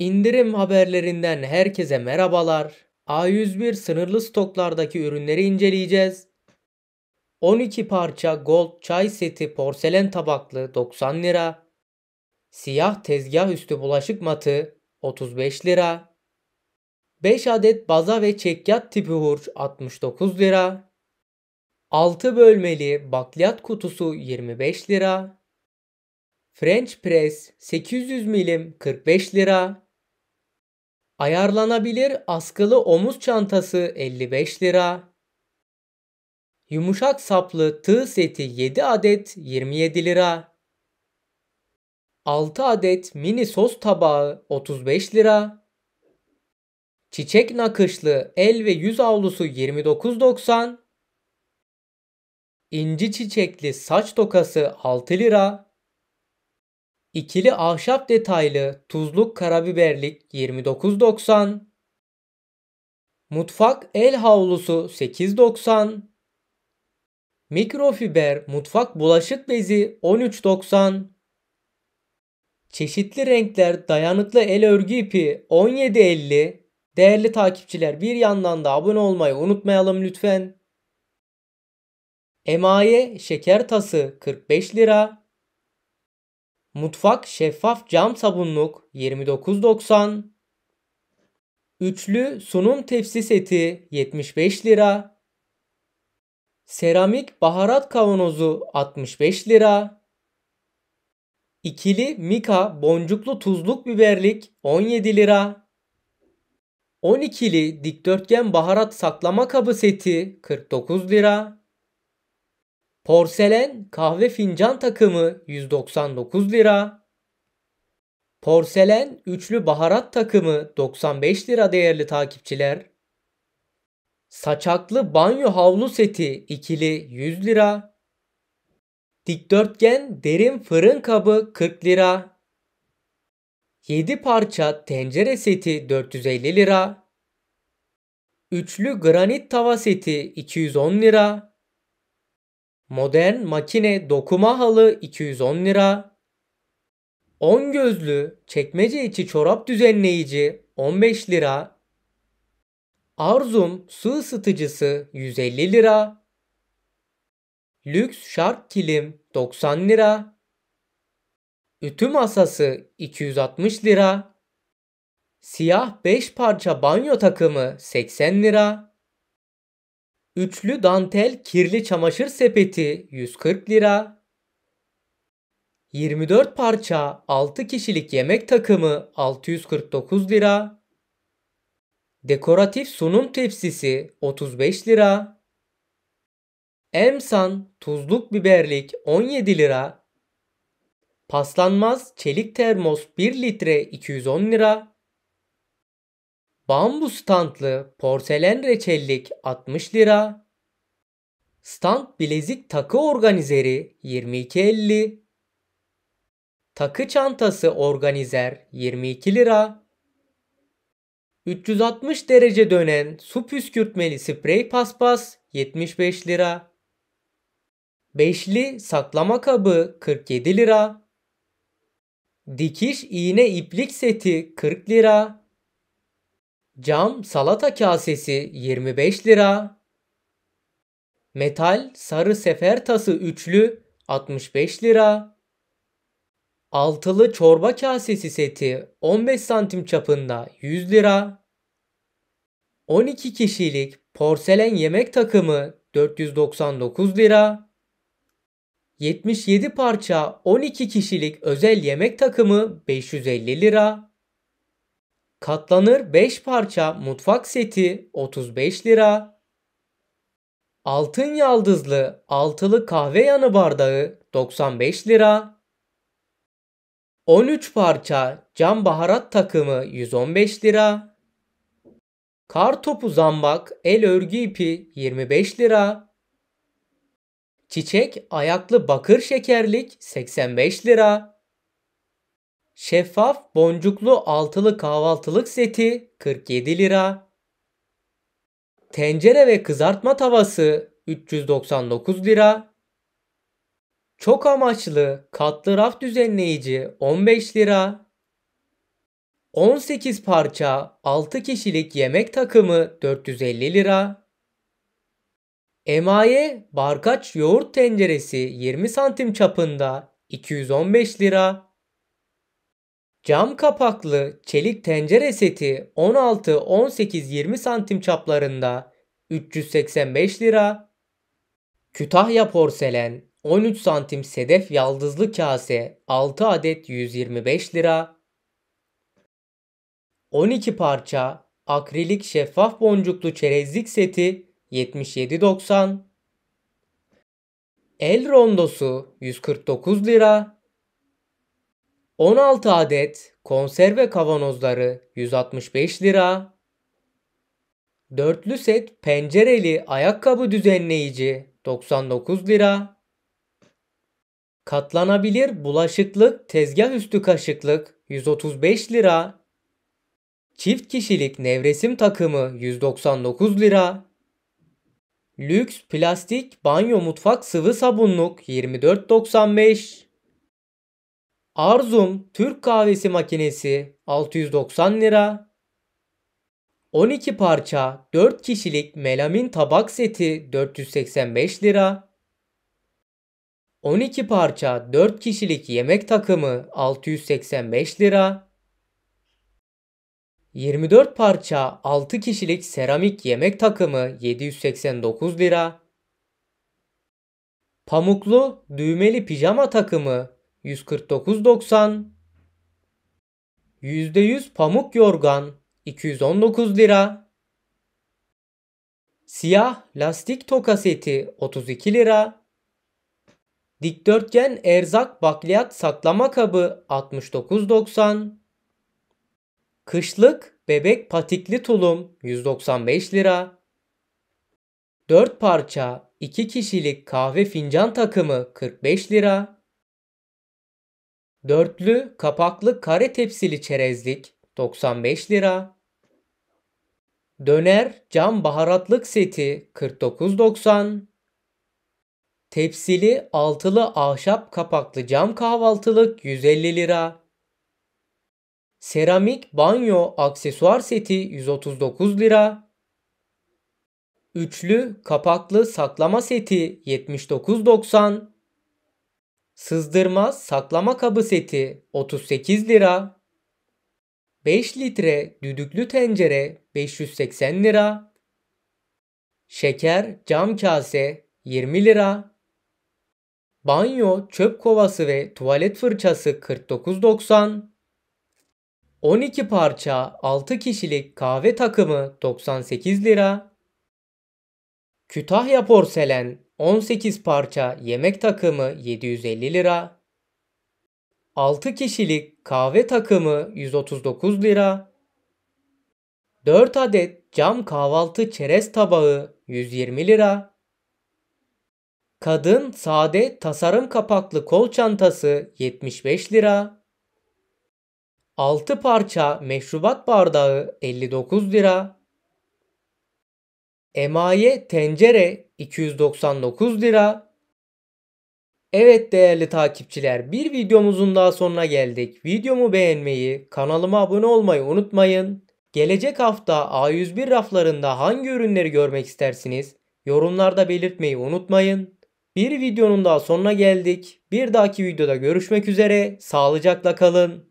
İndirim haberlerinden herkese merhabalar. A101 sınırlı stoklardaki ürünleri inceleyeceğiz. 12 parça gold çay seti porselen tabaklı 90 lira. Siyah tezgah üstü bulaşık matı 35 lira. 5 adet baza ve çekyat tipi hurç 69 lira. 6 bölmeli bakliyat kutusu 25 lira. French press 800 milim 45 lira. Ayarlanabilir askılı omuz çantası 55 lira. Yumuşak saplı tığ seti 7 adet 27 lira. 6 adet mini sos tabağı 35 lira. Çiçek nakışlı el ve yüz avlusu 29.90. İnci çiçekli saç tokası 6 lira. İkili ahşap detaylı tuzluk karabiberlik 29.90. Mutfak el havlusu 8.90. Mikrofiber mutfak bulaşık bezi 13.90. Çeşitli renkler dayanıklı el örgü ipi 17.50. Değerli takipçiler bir yandan da abone olmayı unutmayalım lütfen. Emaye şeker tası 45 lira. Mutfak şeffaf cam sabunluk 29.90. Üçlü sunum tepsi seti 75 lira. Seramik baharat kavanozu 65 lira. İkili Mika boncuklu tuzluk biberlik 17 lira. 12'li dikdörtgen baharat saklama kabı seti 49 lira. Porselen kahve fincan takımı 199 lira. Porselen üçlü baharat takımı 95 lira değerli takipçiler. Saçaklı banyo havlu seti ikili 100 lira. Dikdörtgen derin fırın kabı 40 lira. 7 parça tencere seti 450 lira. Üçlü granit tava seti 210 lira. Modern makine dokuma halı 210 lira. 10 gözlü çekmece içi çorap düzenleyici 15 lira. Arzum su ısıtıcısı 150 lira. Lüks şark kilim 90 lira. Ütü masası 260 lira. Siyah 5 parça banyo takımı 80 lira. Üçlü dantel kirli çamaşır sepeti 140 lira. 24 parça 6 kişilik yemek takımı 649 lira. Dekoratif sunum tepsisi 35 lira. Emsan tuzluk biberlik 17 lira. Paslanmaz çelik termos 1 litre 210 lira. Bambu standlı porselen reçellik 60 lira. Stand bilezik takı organizeri 22.50. Takı çantası organizer 22 lira. 360 derece dönen su püskürtmeli sprey paspas 75 lira. Beşli saklama kabı 47 lira. Dikiş iğne iplik seti 40 lira. Cam salata kasesi 25 lira. Metal sarı sefer tası üçlü 65 lira. Altılı çorba kasesi seti 15 santim çapında 100 lira. 12 kişilik porselen yemek takımı 499 lira. 77 parça 12 kişilik özel yemek takımı 550 lira. Katlanır 5 parça mutfak seti 35 lira. Altın yaldızlı altılı kahve yanı bardağı 95 lira. 13 parça cam baharat takımı 115 lira. Kar topu zambak el örgü ipi 25 lira. Çiçek ayaklı bakır şekerlik 85 lira. Şeffaf boncuklu altılı kahvaltılık seti 47 lira. Tencere ve kızartma tavası 399 lira. Çok amaçlı katlı raf düzenleyici 15 lira. 18 parça 6 kişilik yemek takımı 450 lira. Emaye barkaç yoğurt tenceresi 20 santim çapında 215 lira. Cam kapaklı çelik tencere seti 16, 18, 20 santim çaplarında 385 lira. Kütahya porselen 13 santim sedef yaldızlı kase 6 adet 125 lira. 12 parça akrilik şeffaf boncuklu çerezlik seti 77.90. El rondosu 149 lira. 16 adet konserve kavanozları 165 lira. Dörtlü set pencereli ayakkabı düzenleyici 99 lira. Katlanabilir bulaşıklık tezgah üstü kaşıklık 135 lira. Çift kişilik nevresim takımı 199 lira. Lüks plastik banyo mutfak sıvı sabunluk 24.95 Arzum Türk kahvesi makinesi 690 lira. 12 parça 4 kişilik melamin tabak seti 485 lira. 12 parça 4 kişilik yemek takımı 685 lira. 24 parça 6 kişilik seramik yemek takımı 789 lira. Pamuklu düğmeli pijama takımı 149.90 %100 pamuk yorgan 219 lira Siyah lastik toka seti 32 lira Dikdörtgen erzak bakliyat saklama kabı 69.90 Kışlık bebek patikli tulum 195 lira 4 parça 2 kişilik kahve fincan takımı 45 lira Dörtlü kapaklı kare tepsili çerezlik 95 lira. Döner cam baharatlık seti 49.90. Tepsili altılı ahşap kapaklı cam kahvaltılık 150 lira. Seramik banyo aksesuar seti 139 lira. Üçlü kapaklı saklama seti 79.90. Sızdırma saklama kabı seti 38 lira. 5 litre düdüklü tencere 580 lira. Şeker cam kase 20 lira. Banyo çöp kovası ve tuvalet fırçası 49.90. 12 parça 6 kişilik kahve takımı 98 lira. Kütahya porselen 18 parça yemek takımı 750 lira. 6 kişilik kahve takımı 139 lira. 4 adet cam kahvaltı çerez tabağı 120 lira. Kadın sade tasarım kapaklı kol çantası 75 lira. 6 parça meşrubat bardağı 59 lira. Emaye tencere 299 lira. Evet değerli takipçiler bir videomuzun daha sonuna geldik. Videomu beğenmeyi, kanalıma abone olmayı unutmayın. Gelecek hafta A101 raflarında hangi ürünleri görmek istersiniz? Yorumlarda belirtmeyi unutmayın. Bir videonun daha sonuna geldik. Bir dahaki videoda görüşmek üzere. Sağlıcakla kalın.